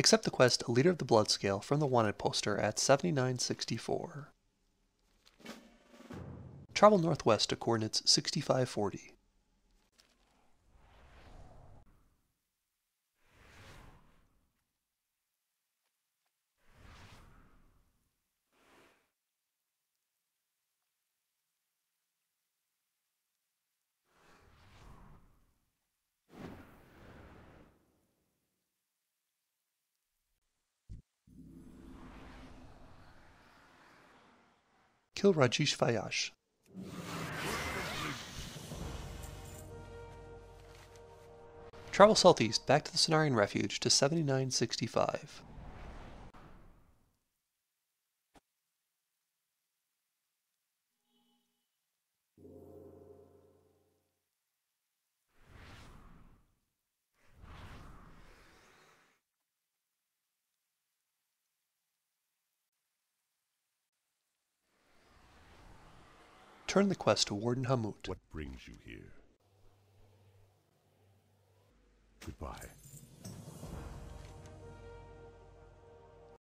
Accept the quest A Leader of the Blood Scale from the Wanted poster at 7964. Travel northwest to coordinates 6540. Kill Rajesh Vayash. Travel southeast back to the Cenarian Refuge to 7965. return the quest to Warden Hamut. What brings you here? Goodbye.